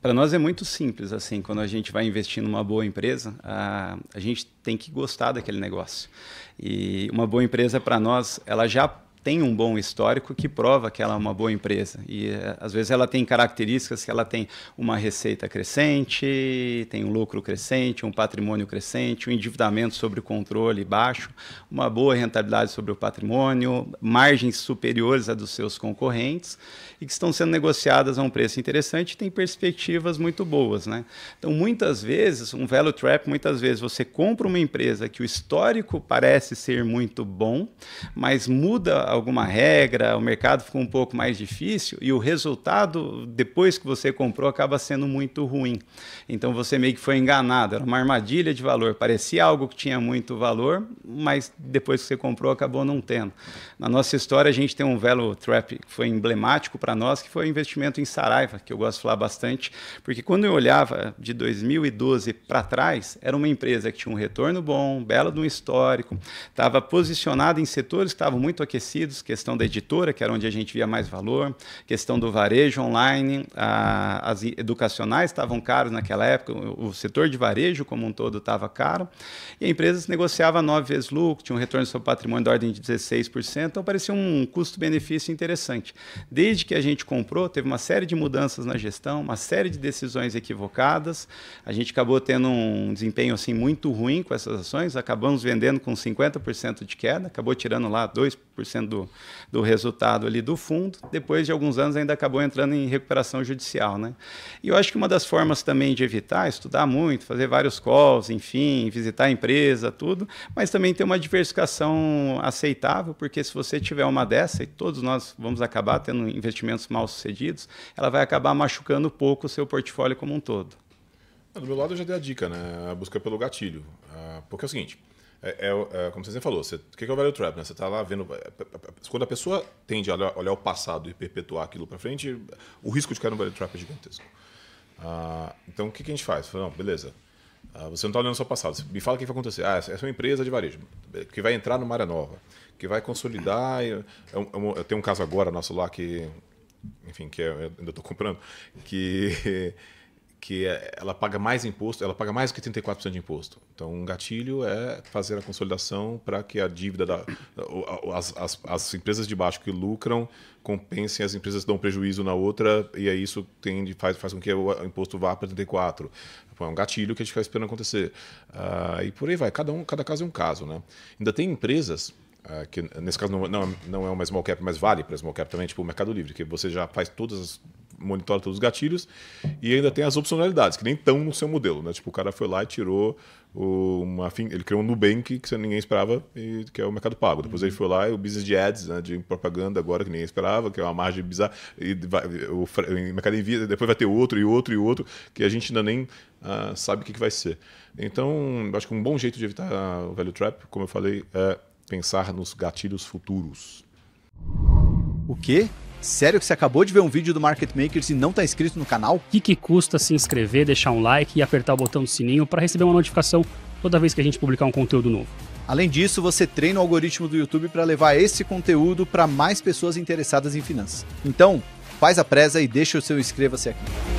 Para nós é muito simples, assim, quando a gente vai investir numa boa empresa, a, a gente tem que gostar daquele negócio. E uma boa empresa, para nós, ela já tem um bom histórico que prova que ela é uma boa empresa. E eh, às vezes ela tem características que ela tem uma receita crescente, tem um lucro crescente, um patrimônio crescente, um endividamento sobre controle baixo, uma boa rentabilidade sobre o patrimônio, margens superiores à dos seus concorrentes e que estão sendo negociadas a um preço interessante e tem perspectivas muito boas. Né? Então, muitas vezes, um value trap, muitas vezes você compra uma empresa que o histórico parece ser muito bom, mas muda alguma regra, o mercado ficou um pouco mais difícil e o resultado depois que você comprou acaba sendo muito ruim. Então você meio que foi enganado, era uma armadilha de valor, parecia algo que tinha muito valor, mas depois que você comprou acabou não tendo. Na nossa história a gente tem um velo trap que foi emblemático para nós, que foi o investimento em Saraiva, que eu gosto de falar bastante, porque quando eu olhava de 2012 para trás, era uma empresa que tinha um retorno bom, bela de um histórico, estava posicionada em setores que estavam muito aquecidos tecidos, questão da editora, que era onde a gente via mais valor, questão do varejo online, a, as educacionais estavam caras naquela época, o, o setor de varejo como um todo estava caro, e a empresa se negociava nove vezes lucro, tinha um retorno sobre patrimônio da ordem de 16%, então parecia um custo-benefício interessante. Desde que a gente comprou, teve uma série de mudanças na gestão, uma série de decisões equivocadas, a gente acabou tendo um desempenho assim muito ruim com essas ações, acabamos vendendo com 50% de queda, acabou tirando lá 2% do, do resultado ali do fundo. Depois de alguns anos, ainda acabou entrando em recuperação judicial. Né? E eu acho que uma das formas também de evitar, estudar muito, fazer vários calls, enfim, visitar a empresa, tudo, mas também ter uma diversificação aceitável, porque se você tiver uma dessa, e todos nós vamos acabar tendo investimentos mal sucedidos, ela vai acabar machucando pouco o seu portfólio como um todo. É, do meu lado, eu já dei a dica, né? A busca pelo gatilho. Ah, porque é o seguinte, é, é, é, como você falou, você, o que é o value trap? Né? Você está lá vendo. É, é, é, quando a pessoa tende a olhar, olhar o passado e perpetuar aquilo para frente, o risco de cair no value trap é gigantesco. Ah, então, o que, que, a gente faz? Fala, não, beleza. Ah, você não está olhando só o passado. Me fala o que vai acontecer. Ah, essa é uma empresa de varejo que vai entrar numa área nova, que vai consolidar. Eu, eu, eu tenho um caso agora nosso lá que, enfim, que eu ainda estou comprando, que que é, ela paga mais imposto, ela paga mais do que 34% de imposto. Então, um gatilho é fazer a consolidação para que a dívida da as, as, as, empresas de baixo que lucram compensem as empresas que dão prejuízo na outra e aí isso tende faz faz com que o imposto vá para 34. Então, é um gatilho que a gente fica esperando acontecer uh, e por aí vai. Cada um, cada caso é um caso, né? Ainda tem empresas Uh, que nesse caso não, não, não, é uma small cap, mas vale para small cap também, tipo o Mercado Livre, que você já faz todas as monitora todos os gatilhos e ainda tem as opcionalidades, que nem estão no seu modelo, né? Tipo, o cara foi lá e tirou uma ele criou um Nubank que ninguém esperava e que é o mercado pago depois uhum. ele foi lá e o business de ads né, de propaganda agora que ninguém esperava que é uma margem bizarra e vai, o, o mercado envia depois vai ter outro e outro e outro que a gente ainda nem uh, sabe o que, que vai ser então acho que um bom jeito de evitar o value trap como eu falei é pensar nos gatilhos futuros o que Sério que você acabou de ver um vídeo do Market Makers e não está inscrito no canal? O que, que, custa se inscrever, deixar um like e apertar o botão do sininho para receber uma notificação toda vez que a gente publicar um conteúdo novo? Além disso, você treina o algoritmo do YouTube para levar esse conteúdo para mais pessoas interessadas em finanças. Então, faz a presa e deixa o seu inscreva-se aqui.